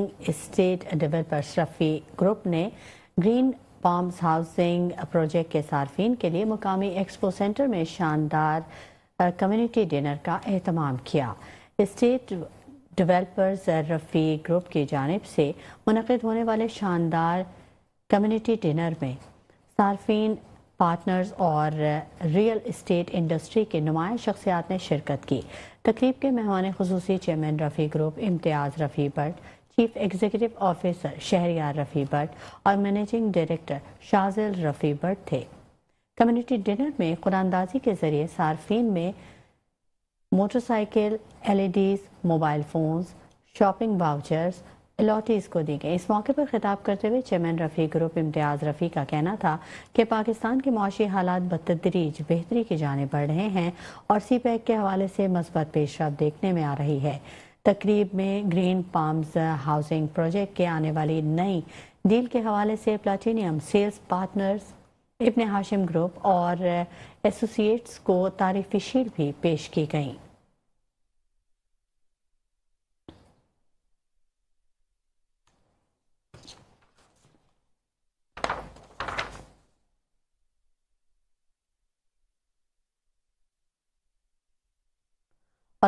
working state developer Shafi group ने green palms housing project के सार्फिन के लिए मुकामी एक्सपो सेंटर में शानदार कम्युनिटी डिनर का अहतमाम किया स्टेट डेवलपर्स रफ़ी ग्रुप की जानब से मुनद होने वाले शानदार कम्युनिटी डिनर में सार्फिन पार्टनर्स और रियल इस्टेट इंडस्ट्री के नुमाया शख्सियात ने शिरकत की तकरीब के मेहमान खसूसी chairman Rafi group Imtiaz Rafi Bhatt chief executive officer Shahryar Rafi Bhatt और मैनेजिंग डायरेक्टर शाजिल रफ़ी भट्ट थे कम्युनिटी डिनर में कुरानदाजी के ज़रिए सार्फिन में motorcycle LEDs, mobile phones shopping vouchers allottees को दी गई इस मौके पर खिताब करते हुए चेयरमैन रफ़ी ग्रुप इम्तियाज़ रफ़ी का कहना था कि पाकिस्तान के मुआशी हालात बतदरीज बेहतरी की जाने बढ़ रहे हैं और सी पैक e के हवाले से मस्बत पेशरफ देखने में आ रही है तकरीब में ग्रीन पाम्स हाउसिंग प्रोजेक्ट के आने वाली नई डील के हवाले से platinum sales partners Ibne Hashim group और एसोसिएट्स को तारीफी शीट भी पेश की गई